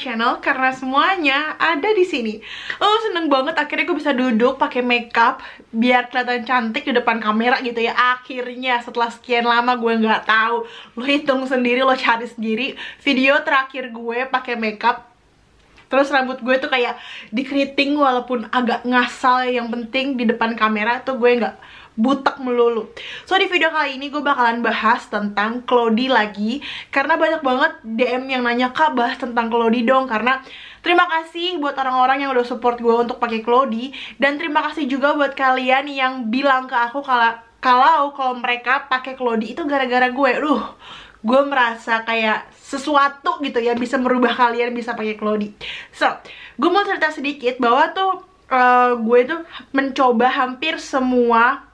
channel karena semuanya ada di sini. Oh, seneng banget akhirnya gue bisa duduk pakai makeup biar kelihatan cantik di depan kamera gitu ya. Akhirnya setelah sekian lama gue nggak tahu, lo hitung sendiri, lo cari sendiri video terakhir gue pakai makeup Terus rambut gue tuh kayak dikeriting walaupun agak ngasal ya. yang penting di depan kamera tuh gue nggak butek melulu So di video kali ini gue bakalan bahas tentang Clody lagi Karena banyak banget DM yang nanya kak bahas tentang Clody dong Karena terima kasih buat orang-orang yang udah support gue untuk pakai Clody Dan terima kasih juga buat kalian yang bilang ke aku kalau kalau kalau mereka pakai Clody itu gara-gara gue Duh, gue merasa kayak sesuatu gitu ya bisa merubah kalian bisa pakai Clody So, gue mau cerita sedikit bahwa tuh Uh, eh, gue tuh mencoba hampir semua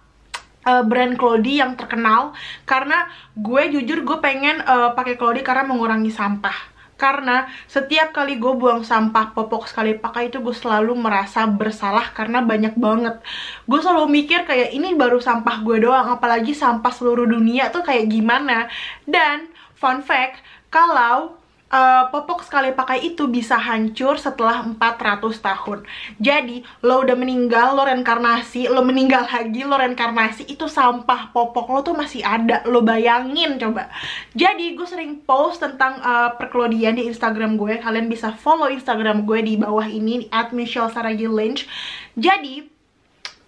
Eh, brand Clody yang terkenal karena gue jujur gue pengen uh, pakai Clody karena mengurangi sampah karena setiap kali gue buang sampah popok sekali pakai itu gue selalu merasa bersalah karena banyak banget gue selalu mikir kayak ini baru sampah gue doang apalagi sampah seluruh dunia tuh kayak gimana dan fun fact kalau uh, popok sekali pakai itu bisa hancur setelah 400 tahun. Jadi, lo udah meninggal, lo reinkarnasi, lo meninggal lagi, lo reinkarnasi, itu sampah popok lo tuh masih ada. Lo bayangin coba. Jadi, gue sering post tentang uh, perkelodian di Instagram gue. Kalian bisa follow Instagram gue di bawah ini, at Michelle Saragi Lynch. Jadi,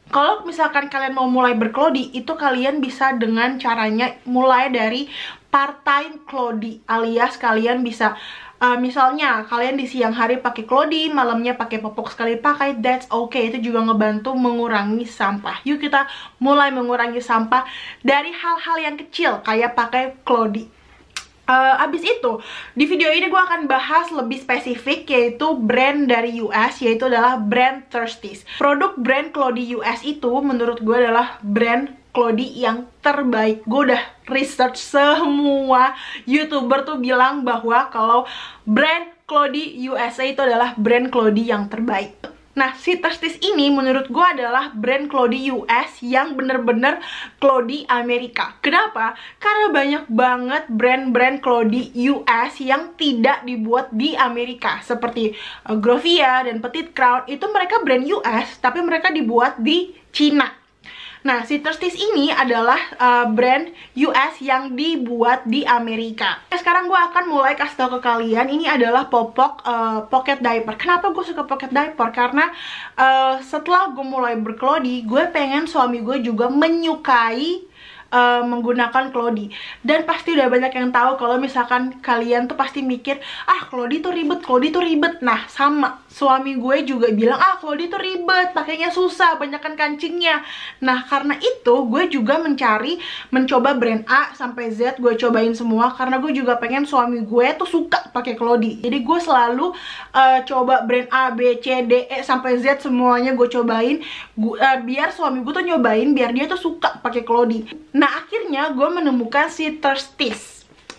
kalau misalkan kalian mau mulai berkelodi, itu kalian bisa dengan caranya mulai dari part-time clodi alias kalian bisa uh, misalnya kalian di siang hari pakai clodi, malamnya pakai popok sekali pakai, that's okay. Itu juga ngebantu mengurangi sampah. Yuk kita mulai mengurangi sampah dari hal-hal yang kecil kayak pakai clodi. Uh, eh, abis itu, di video ini gue akan bahas lebih spesifik yaitu brand dari US yaitu adalah brand Thirsties Produk brand Clody US itu menurut gue adalah brand Clodi yang terbaik. Gue udah research semua YouTuber tuh bilang bahwa kalau brand Clodi USA itu adalah brand Clodi yang terbaik. Nah, si Testis ini menurut gue adalah brand Clodi US yang bener-bener Clodi Amerika. Kenapa? Karena banyak banget brand-brand Clodi US yang tidak dibuat di Amerika. Seperti uh, eh, Grovia dan Petit Crown, itu mereka brand US, tapi mereka dibuat di Cina Nah, si Sisterstees ini adalah uh, brand US yang dibuat di Amerika. Nah, sekarang gue akan mulai kasih tau ke kalian, ini adalah popok uh, pocket diaper. Kenapa gue suka pocket diaper? Karena uh, setelah gue mulai berkelodi, gue pengen suami gue juga menyukai uh, menggunakan Clody dan pasti udah banyak yang tahu kalau misalkan kalian tuh pasti mikir ah Clody tuh ribet, Clody tuh ribet nah sama suami gue juga bilang ah dia tuh ribet pakainya susah banyakkan kancingnya nah karena itu gue juga mencari mencoba brand A sampai Z gue cobain semua karena gue juga pengen suami gue tuh suka pakai Clodi jadi gue selalu uh, coba brand A B C D E sampai Z semuanya gue cobain gua, uh, eh, biar suami gue tuh nyobain biar dia tuh suka pakai Clodi nah akhirnya gue menemukan si Thirsties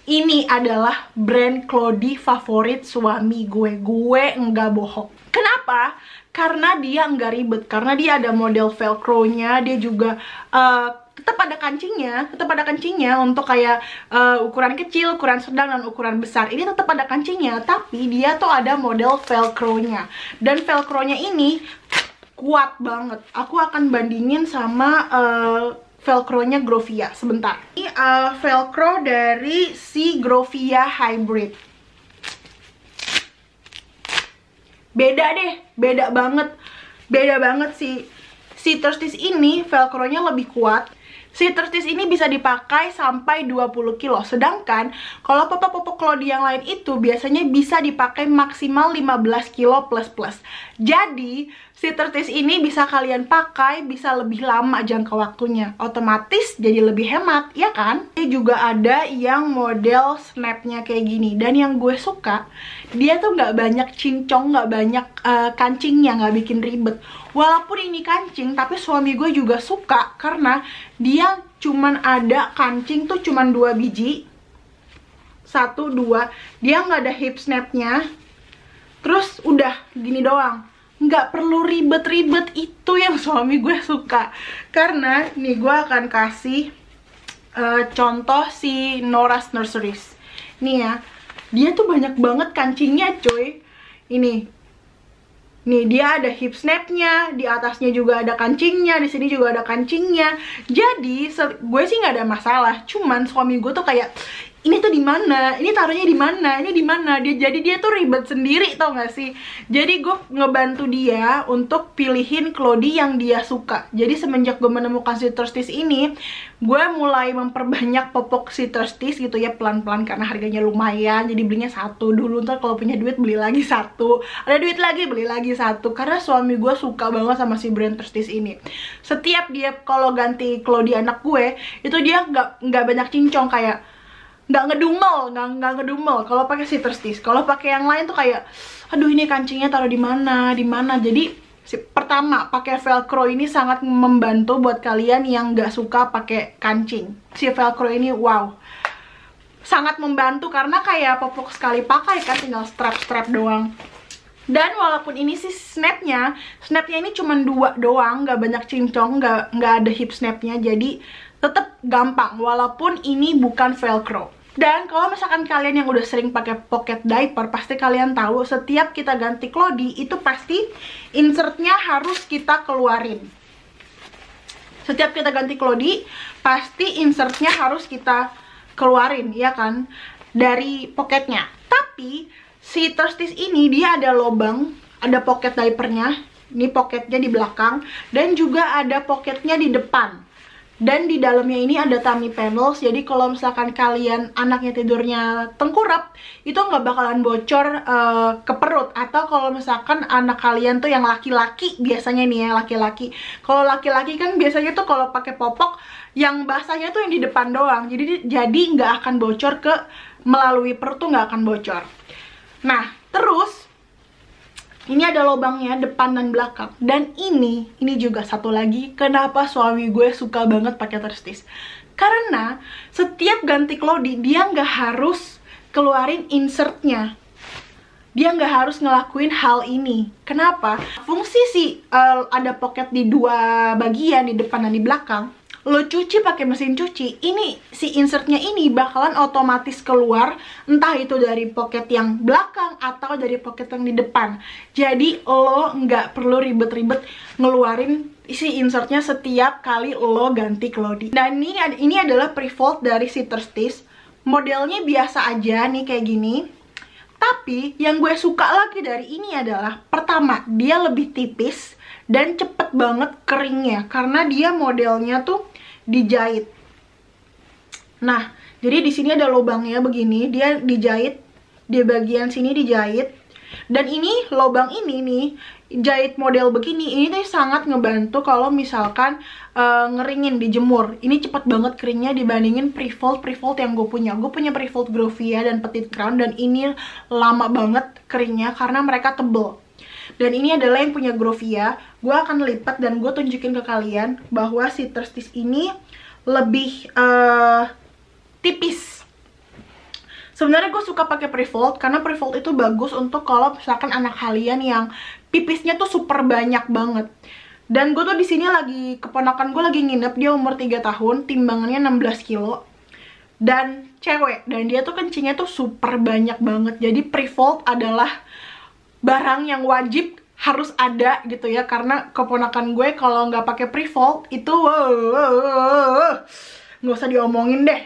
ini adalah brand Clody favorit suami gue. Gue nggak bohong. Kenapa? Karena dia nggak ribet. Karena dia ada model velcro-nya, dia juga uh, tetap ada kancingnya, tetap ada kancingnya untuk kayak uh, ukuran kecil, ukuran sedang dan ukuran besar. Ini tetap ada kancingnya, tapi dia tuh ada model velcro-nya. Dan velcro-nya ini kuat banget. Aku akan bandingin sama uh, velcro-nya Grovia sebentar. Ini uh, velcro dari si Grovia Hybrid. Beda deh, beda banget. Beda banget si Si Thirsties ini velcro-nya lebih kuat. Si Thirsties ini bisa dipakai sampai 20 kilo. Sedangkan kalau popok-popok Claudia yang lain itu biasanya bisa dipakai maksimal 15 kilo plus-plus. Jadi, si tertis ini bisa kalian pakai bisa lebih lama jangka waktunya otomatis jadi lebih hemat ya kan ini juga ada yang model snapnya kayak gini dan yang gue suka dia tuh nggak banyak cincong nggak banyak uh, kancingnya nggak bikin ribet walaupun ini kancing tapi suami gue juga suka karena dia cuman ada kancing tuh cuman dua biji satu dua dia nggak ada hip snapnya terus udah gini doang nggak perlu ribet-ribet itu yang suami gue suka karena nih gue akan kasih uh, contoh si Nora's Nurseries nih ya dia tuh banyak banget kancingnya coy ini nih dia ada hip snapnya di atasnya juga ada kancingnya di sini juga ada kancingnya jadi gue sih nggak ada masalah cuman suami gue tuh kayak ini tuh di mana ini taruhnya di mana ini di mana dia jadi dia tuh ribet sendiri tau gak sih jadi gue ngebantu dia untuk pilihin Clody yang dia suka jadi semenjak gue menemukan si Thirsties ini gue mulai memperbanyak popok si Thirsties gitu ya pelan-pelan karena harganya lumayan jadi belinya satu dulu ntar kalau punya duit beli lagi satu ada duit lagi beli lagi satu karena suami gue suka banget sama si brand Thirsties ini setiap dia kalau ganti Clody anak gue itu dia nggak nggak banyak cincong kayak nggak ngedumel nggak nggak ngedumel kalau pakai si terstis, kalau pakai yang lain tuh kayak aduh ini kancingnya taruh di mana di mana jadi si, pertama pakai velcro ini sangat membantu buat kalian yang nggak suka pakai kancing si velcro ini wow sangat membantu karena kayak popok sekali pakai kan tinggal strap strap doang dan walaupun ini sih snapnya snapnya ini cuma dua doang nggak banyak cincong nggak nggak ada hip snapnya jadi tetap gampang walaupun ini bukan velcro dan kalau misalkan kalian yang udah sering pakai pocket diaper, pasti kalian tahu setiap kita ganti klodi itu pasti insertnya harus kita keluarin. Setiap kita ganti klodi, pasti insertnya harus kita keluarin, ya kan? Dari pocketnya. Tapi si trustis ini dia ada lobang, ada pocket diapernya. Ini pocketnya di belakang dan juga ada pocketnya di depan dan di dalamnya ini ada tummy panels jadi kalau misalkan kalian anaknya tidurnya tengkurap itu nggak bakalan bocor uh, ke perut atau kalau misalkan anak kalian tuh yang laki-laki biasanya nih ya laki-laki kalau laki-laki kan biasanya tuh kalau pakai popok yang basahnya tuh yang di depan doang jadi jadi nggak akan bocor ke melalui perut tuh nggak akan bocor nah terus ini ada lubangnya depan dan belakang. Dan ini, ini juga satu lagi kenapa suami gue suka banget pakai terstis. Karena setiap ganti klodi dia nggak harus keluarin insertnya. Dia nggak harus ngelakuin hal ini. Kenapa? Fungsi sih uh, ada pocket di dua bagian di depan dan di belakang lo cuci pakai mesin cuci ini si insertnya ini bakalan otomatis keluar entah itu dari pocket yang belakang atau dari pocket yang di depan jadi lo nggak perlu ribet-ribet ngeluarin isi insertnya setiap kali lo ganti Cloudy dan ini ini adalah prefold dari si terstis, modelnya biasa aja nih kayak gini tapi yang gue suka lagi dari ini adalah pertama dia lebih tipis dan cepet banget keringnya karena dia modelnya tuh dijahit. Nah, jadi di sini ada lubangnya begini, dia dijahit di bagian sini dijahit. Dan ini lubang ini nih jahit model begini ini tuh sangat ngebantu kalau misalkan uh, ngeringin dijemur ini cepet banget keringnya dibandingin prefold prefold yang gue punya gue punya prefold Grovia dan Petit Crown dan ini lama banget keringnya karena mereka tebel dan ini adalah yang punya Grovia gue akan lipat dan gue tunjukin ke kalian bahwa si Thirsties ini lebih uh, tipis Sebenarnya gue suka pakai prefold karena prefold itu bagus untuk kalau misalkan anak kalian yang pipisnya tuh super banyak banget. Dan gue tuh di sini lagi keponakan gue lagi nginep dia umur 3 tahun, timbangannya 16 kilo dan cewek dan dia tuh kencingnya tuh super banyak banget. Jadi prefold adalah barang yang wajib harus ada gitu ya karena keponakan gue kalau nggak pakai fold itu nggak usah diomongin deh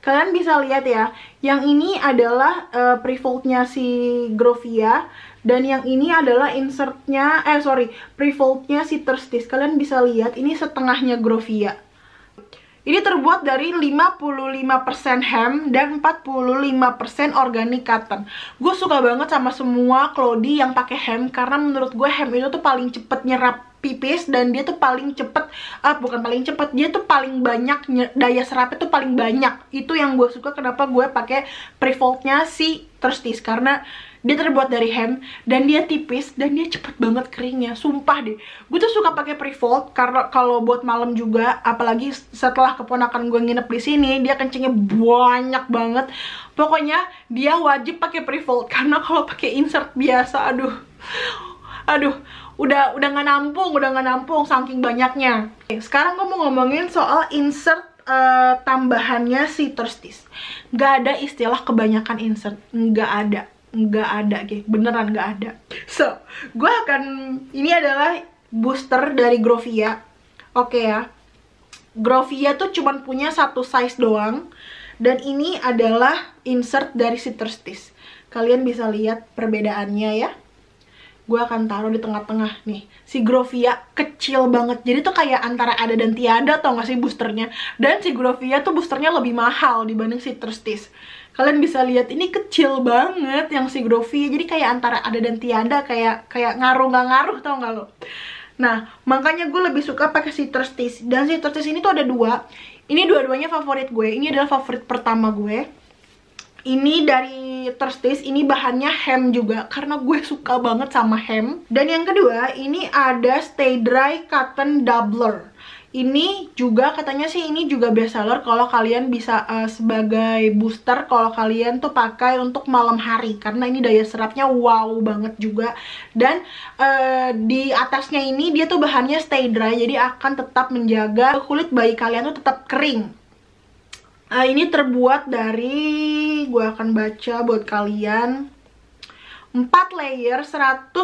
kalian bisa lihat ya yang ini adalah uh, eh, foldnya si Grovia dan yang ini adalah insertnya eh sorry foldnya si terstis kalian bisa lihat ini setengahnya Grovia ini terbuat dari 55% hem dan 45% organik cotton. Gue suka banget sama semua Clodi yang pakai hem karena menurut gue hem itu tuh paling cepet nyerap pipis dan dia tuh paling cepet uh, bukan paling cepet dia tuh paling banyak daya serapnya tuh paling banyak itu yang gue suka kenapa gue pakai prevoltnya si Thirsties karena dia terbuat dari hem dan dia tipis dan dia cepet banget keringnya sumpah deh gue tuh suka pakai prefold karena kalau buat malam juga apalagi setelah keponakan gue nginep di sini dia kencingnya banyak banget pokoknya dia wajib pakai prefold karena kalau pakai insert biasa aduh aduh udah udah nggak nampung udah nggak nampung saking banyaknya sekarang gue mau ngomongin soal insert uh, tambahannya si thirsties Gak ada istilah kebanyakan insert nggak ada nggak ada geng beneran nggak ada so gue akan ini adalah booster dari Grovia oke okay ya Grovia tuh cuman punya satu size doang dan ini adalah insert dari Citrusis kalian bisa lihat perbedaannya ya gue akan taruh di tengah-tengah nih si Grovia kecil banget jadi tuh kayak antara ada dan tiada tau gak sih boosternya dan si Grovia tuh boosternya lebih mahal dibanding Citrusis kalian bisa lihat ini kecil banget yang si Grovy jadi kayak antara ada dan tiada kayak kayak ngaruh nggak ngaruh tau nggak lo nah makanya gue lebih suka pakai si Thirsties dan si Thirsties ini tuh ada dua ini dua-duanya favorit gue ini adalah favorit pertama gue ini dari Thirsties, ini bahannya hem juga karena gue suka banget sama hem. Dan yang kedua, ini ada Stay Dry Cotton Doubler. Ini juga katanya sih ini juga best seller kalau kalian bisa uh, sebagai booster kalau kalian tuh pakai untuk malam hari karena ini daya serapnya wow banget juga dan uh, di atasnya ini dia tuh bahannya stay dry jadi akan tetap menjaga kulit bayi kalian tuh tetap kering. Uh, ini terbuat dari gue akan baca buat kalian 4 layer 100%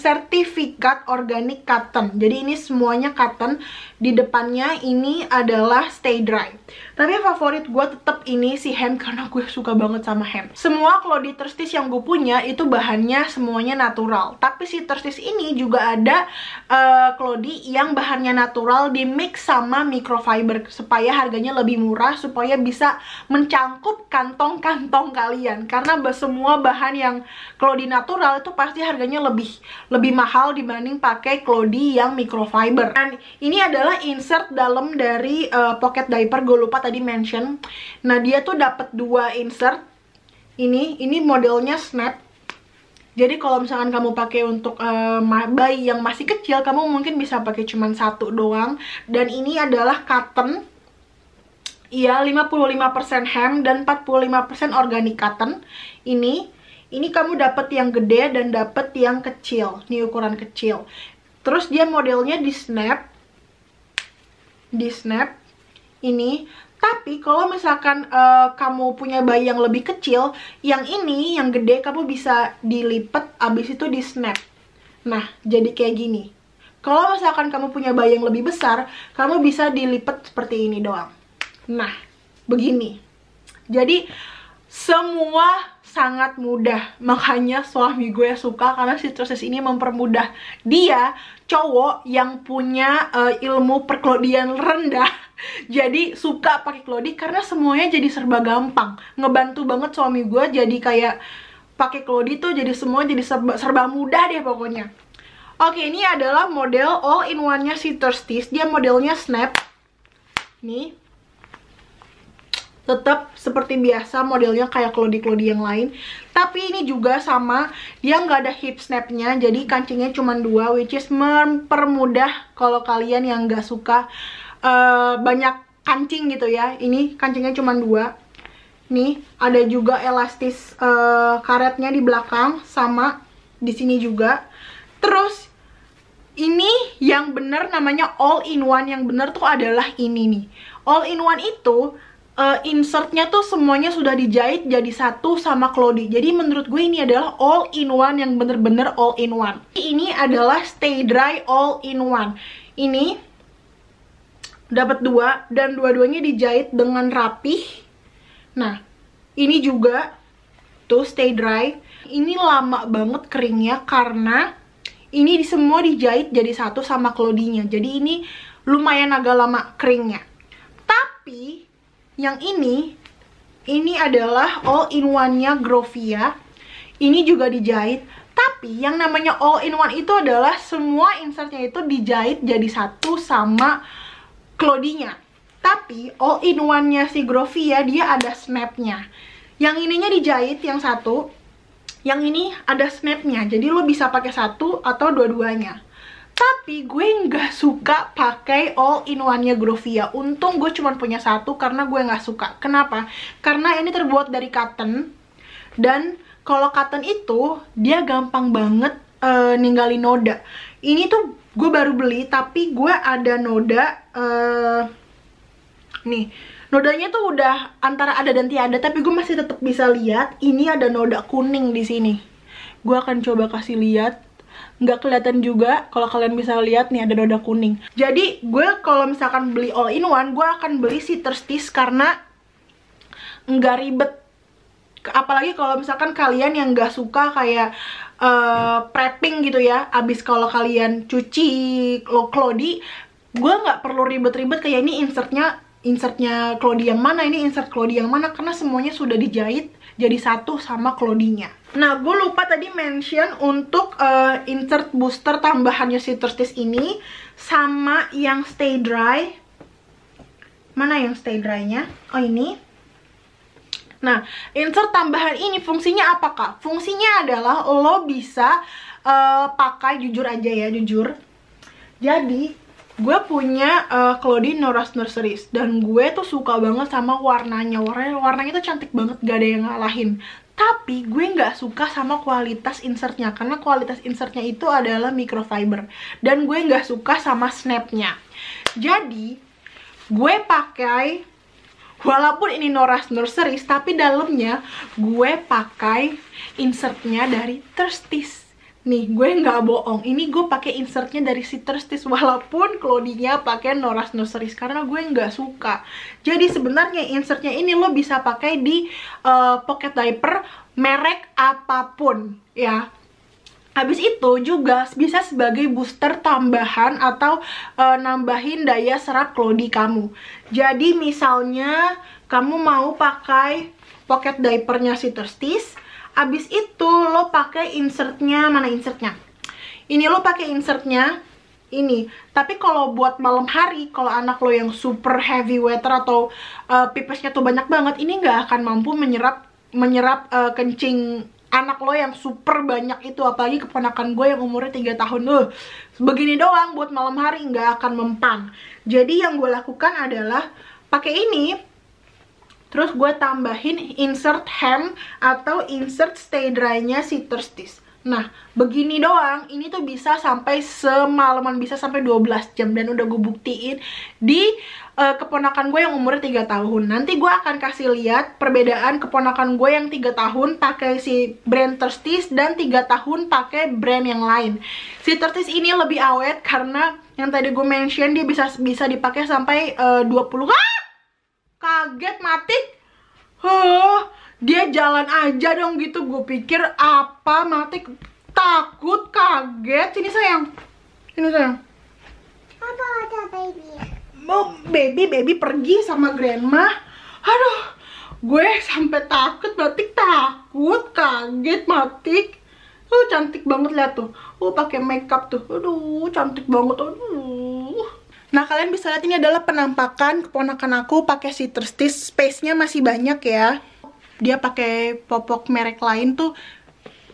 sertifikat organik cotton jadi ini semuanya cotton di depannya ini adalah stay dry tapi favorit gue tetap ini si hem karena gue suka banget sama hem semua di thirsties yang gue punya itu bahannya semuanya natural tapi si thirsties ini juga ada uh, yang bahannya natural di mix sama microfiber supaya harganya lebih murah supaya bisa mencangkup kantong-kantong kalian karena semua bahan yang di natural itu pasti harganya lebih lebih mahal dibanding pakai Clodi yang microfiber. Dan ini adalah insert dalam dari uh, pocket diaper gue lupa tadi mention. Nah, dia tuh dapat dua insert. Ini ini modelnya snap jadi kalau misalkan kamu pakai untuk uh, bayi yang masih kecil, kamu mungkin bisa pakai cuma satu doang. Dan ini adalah cotton. Iya, 55% hem dan 45% organic cotton. Ini ini kamu dapat yang gede dan dapat yang kecil, nih ukuran kecil. Terus dia modelnya di snap. Di snap ini tapi kalau misalkan uh, kamu punya bayi yang lebih kecil, yang ini yang gede kamu bisa dilipat abis itu di snap. Nah, jadi kayak gini. Kalau misalkan kamu punya bayi yang lebih besar, kamu bisa dilipat seperti ini doang. Nah, begini. Jadi semua sangat mudah makanya suami gue suka karena si proses ini mempermudah dia cowok yang punya uh, ilmu perklodian rendah jadi suka pakai klodi karena semuanya jadi serba gampang ngebantu banget suami gue jadi kayak pakai klodi tuh jadi semua jadi serba, serba mudah deh pokoknya oke ini adalah model all in one nya si Thirsties dia modelnya snap nih tetap seperti biasa modelnya kayak klodi-klodi yang lain tapi ini juga sama dia nggak ada hip snapnya jadi kancingnya cuma dua which is mempermudah kalau kalian yang nggak suka uh, banyak kancing gitu ya ini kancingnya cuma dua nih ada juga elastis uh, karetnya di belakang sama di sini juga terus ini yang bener namanya all in one yang bener tuh adalah ini nih all in one itu uh, insertnya tuh semuanya sudah dijahit jadi satu sama Clody. Jadi menurut gue ini adalah all in one yang bener-bener all in one. Ini adalah stay dry all in one. Ini dapat dua dan dua-duanya dijahit dengan rapih. Nah, ini juga tuh stay dry. Ini lama banget keringnya karena ini semua dijahit jadi satu sama clody Jadi ini lumayan agak lama keringnya. Tapi yang ini ini adalah all-in-one-nya Grovia ini juga dijahit tapi yang namanya all-in-one itu adalah semua insertnya itu dijahit jadi satu sama Clodinya tapi all-in-one-nya si Grovia dia ada snapnya yang ininya dijahit yang satu yang ini ada snapnya jadi lo bisa pakai satu atau dua-duanya tapi gue nggak suka pakai all in one-nya Grovia. Untung gue cuma punya satu karena gue nggak suka. Kenapa? Karena ini terbuat dari cotton dan kalau cotton itu dia gampang banget uh, ninggalin noda. Ini tuh gue baru beli tapi gue ada noda uh, nih. Nodanya tuh udah antara ada dan tiada tapi gue masih tetap bisa lihat ini ada noda kuning di sini. Gue akan coba kasih lihat nggak kelihatan juga kalau kalian bisa lihat nih ada noda kuning jadi gue kalau misalkan beli all in one gue akan beli si terstis karena nggak ribet apalagi kalau misalkan kalian yang nggak suka kayak uh, prepping gitu ya abis kalau kalian cuci lo Clody gue nggak perlu ribet-ribet kayak ini insertnya insertnya Clody yang mana ini insert Clody yang mana karena semuanya sudah dijahit jadi satu sama clodinya Nah, gue lupa tadi mention untuk uh, insert booster tambahannya si Thirsties ini sama yang stay dry. Mana yang stay dry-nya? Oh, ini. Nah, insert tambahan ini fungsinya apa, Kak? Fungsinya adalah lo bisa uh, pakai, jujur aja ya, jujur. Jadi, gue punya uh, eh, Claudie Nora's Nurseries dan gue tuh suka banget sama warnanya warnanya warnanya tuh cantik banget gak ada yang ngalahin tapi gue nggak suka sama kualitas insertnya karena kualitas insertnya itu adalah microfiber dan gue nggak suka sama snapnya jadi gue pakai walaupun ini Nora's Nurseries tapi dalamnya gue pakai insertnya dari Thirsties Nih, gue nggak bohong. Ini gue pakai insertnya dari si walaupun clothingnya pakai Nora's Nurseries karena gue nggak suka. Jadi sebenarnya insertnya ini lo bisa pakai di uh, pocket diaper merek apapun ya. Habis itu juga bisa sebagai booster tambahan atau e, nambahin daya serap klodi kamu. Jadi misalnya kamu mau pakai pocket diapernya si Terstis, abis itu lo pakai insertnya mana insertnya ini lo pakai insertnya ini tapi kalau buat malam hari kalau anak lo yang super heavy wetter atau uh, eh, pipisnya tuh banyak banget ini nggak akan mampu menyerap menyerap uh, kencing anak lo yang super banyak itu apalagi keponakan gue yang umurnya 3 tahun loh begini doang buat malam hari nggak akan mempan jadi yang gue lakukan adalah pakai ini Terus gue tambahin insert hem atau insert stay dry-nya si Thirsties. Nah, begini doang, ini tuh bisa sampai semalaman, bisa sampai 12 jam Dan udah gue buktiin di uh, keponakan gue yang umurnya 3 tahun Nanti gue akan kasih lihat perbedaan keponakan gue yang 3 tahun pakai si brand Thirsties Dan 3 tahun pakai brand yang lain Si Thirsties ini lebih awet karena yang tadi gue mention dia bisa bisa dipakai sampai eh, uh, 20 ah! kaget mati huh, dia jalan aja dong gitu gue pikir apa mati takut kaget sini sayang sini sayang apa ada baby mau baby baby pergi sama grandma aduh gue sampai takut mati takut kaget matik Uh, cantik banget lihat tuh. Uh, pakai makeup tuh. Aduh, cantik banget. Aduh. Nah kalian bisa lihat ini adalah penampakan keponakan aku pakai si Tristis. Space-nya masih banyak ya. Dia pakai popok merek lain tuh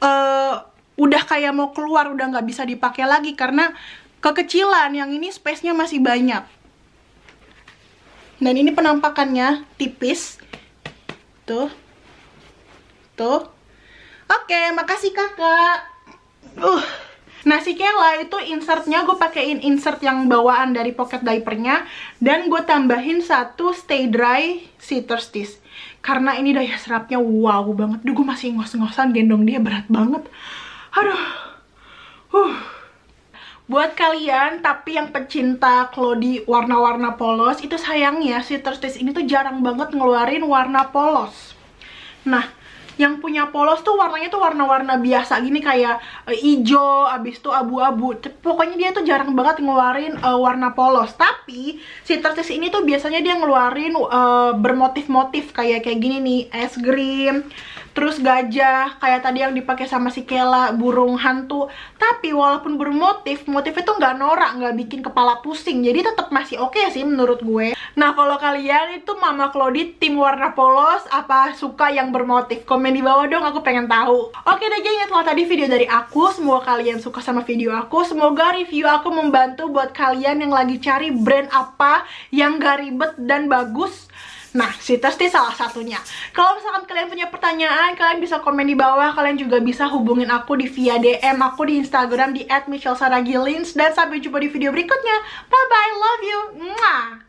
uh, udah kayak mau keluar udah nggak bisa dipakai lagi karena kekecilan. Yang ini space-nya masih banyak. Dan ini penampakannya tipis. Tuh. Tuh. Oke, makasih kakak. Uh. Nah si Kela itu insertnya gue pakein insert yang bawaan dari pocket diapernya Dan gue tambahin satu stay dry si Thirsties Karena ini daya serapnya wow banget Duh gue masih ngos-ngosan gendong dia berat banget Aduh huh. Buat kalian, tapi yang pecinta Clody warna-warna polos Itu sayangnya si Thirsties ini tuh jarang banget ngeluarin warna polos Nah, yang punya polos tuh warnanya tuh warna-warna biasa gini kayak uh, abis tuh abu-abu pokoknya dia tuh jarang banget ngeluarin uh, warna polos tapi si Tersis ini tuh biasanya dia ngeluarin uh, bermotif-motif kayak kayak gini nih es krim terus gajah kayak tadi yang dipakai sama si Kela burung hantu tapi walaupun bermotif motif itu nggak norak nggak bikin kepala pusing jadi tetap masih oke okay sih menurut gue nah kalau kalian itu Mama Claudie tim warna polos apa suka yang bermotif komen di bawah dong aku pengen tahu oke deh geng itu tadi video dari aku semoga kalian suka sama video aku semoga review aku membantu buat kalian yang lagi cari brand apa yang gak ribet dan bagus Nah, si ini salah satunya. Kalau misalkan kalian punya pertanyaan, kalian bisa komen di bawah. Kalian juga bisa hubungin aku di via DM, aku di Instagram di @michelsaragilins. Dan sampai jumpa di video berikutnya. Bye-bye, love you. Mwah.